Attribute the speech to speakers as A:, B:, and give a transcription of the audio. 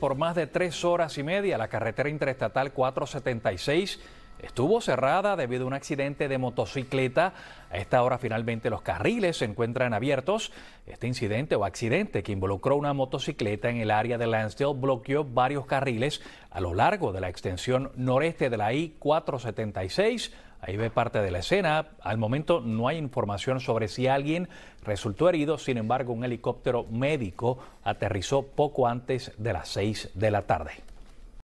A: por más de tres horas y media la carretera interestatal 476 estuvo cerrada debido a un accidente de motocicleta. A esta hora finalmente los carriles se encuentran abiertos. Este incidente o accidente que involucró una motocicleta en el área de Lansdale bloqueó varios carriles a lo largo de la extensión noreste de la I-476. Ahí ve parte de la escena. Al momento no hay información sobre si alguien resultó herido, sin embargo un helicóptero médico aterrizó poco antes de las 6 de la tarde.